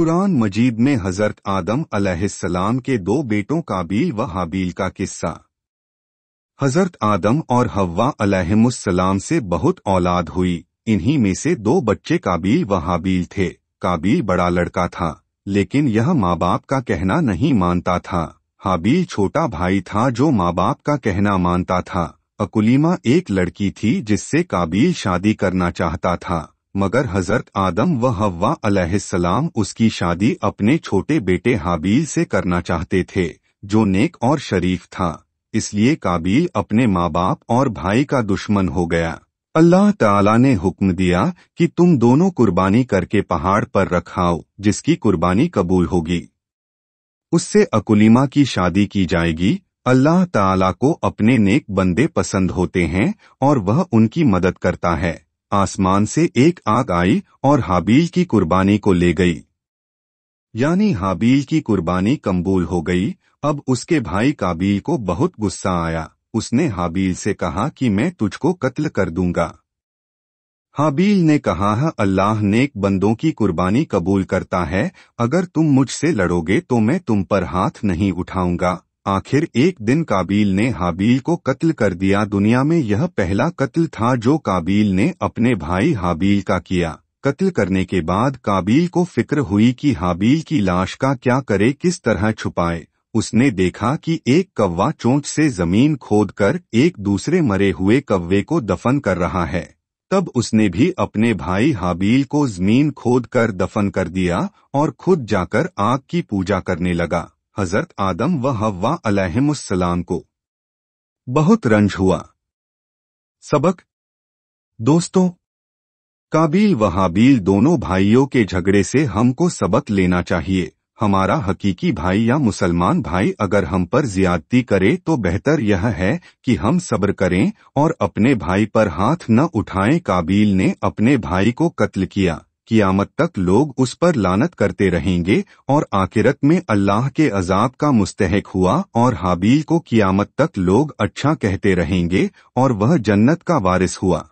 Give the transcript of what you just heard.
कुरान मजीद में हजरत आदम अलैहिस्सलाम के दो बेटों काबील व हाबील का किस्सा हजरत आदम और हवा अलैहिस्सलाम से बहुत औलाद हुई इन्हीं में से दो बच्चे काबील व हाबील थे काबील बड़ा लड़का था लेकिन यह माँ बाप का कहना नहीं मानता था हाबील छोटा भाई था जो माँ बाप का कहना मानता था अकुलीमा एक लड़की थी जिससे काबील शादी करना चाहता था मगर हजरत आदम व हवा अलैहिस्सलाम उसकी शादी अपने छोटे बेटे हाबील से करना चाहते थे जो नेक और शरीफ था इसलिए काबिल अपने माँ बाप और भाई का दुश्मन हो गया अल्लाह ताला ने हुक्म दिया कि तुम दोनों कुर्बानी करके पहाड़ पर रखाओ जिसकी कुर्बानी कबूल होगी उससे अकुलिमा की शादी की जाएगी अल्लाह ताला को अपने नेक बंदे पसंद होते हैं और वह उनकी मदद करता है आसमान से एक आग आई और हाबील की कुर्बानी को ले गई यानी हाबील की कुर्बानी कम्बूल हो गई अब उसके भाई काबील को बहुत गुस्सा आया उसने हाबील से कहा कि मैं तुझको कत्ल कर दूंगा हाबील ने कहा है हाँ, अल्लाह नेक बंदों की कुर्बानी कबूल करता है अगर तुम मुझसे लड़ोगे तो मैं तुम पर हाथ नहीं उठाऊंगा आखिर एक दिन काबिल ने हाबील को कत्ल कर दिया दुनिया में यह पहला कत्ल था जो काबिल ने अपने भाई हाबील का किया कत्ल करने के बाद काबिल को फिक्र हुई कि हाबील की लाश का क्या करे किस तरह छुपाए उसने देखा कि एक कौवा चोंच से जमीन खोदकर एक दूसरे मरे हुए कौवे को दफन कर रहा है तब उसने भी अपने भाई हाबील को जमीन खोद कर दफन कर दिया और खुद जाकर आग की पूजा करने लगा हजरत आदम व हवा अलहमसलाम को बहुत रंज हुआ सबक दोस्तों काबिल व हाबील दोनों भाइयों के झगड़े से हमको सबक लेना चाहिए हमारा हकीकी भाई या मुसलमान भाई अगर हम पर ज्यादती करे तो बेहतर यह है कि हम सब्र करें और अपने भाई पर हाथ न उठाएं काबिल ने अपने भाई को कत्ल किया कियामत तक लोग उस पर लानत करते रहेंगे और आखिरत में अल्लाह के अजाब का मुस्तहक हुआ और हाबील को कियामत तक लोग अच्छा कहते रहेंगे और वह जन्नत का वारिस हुआ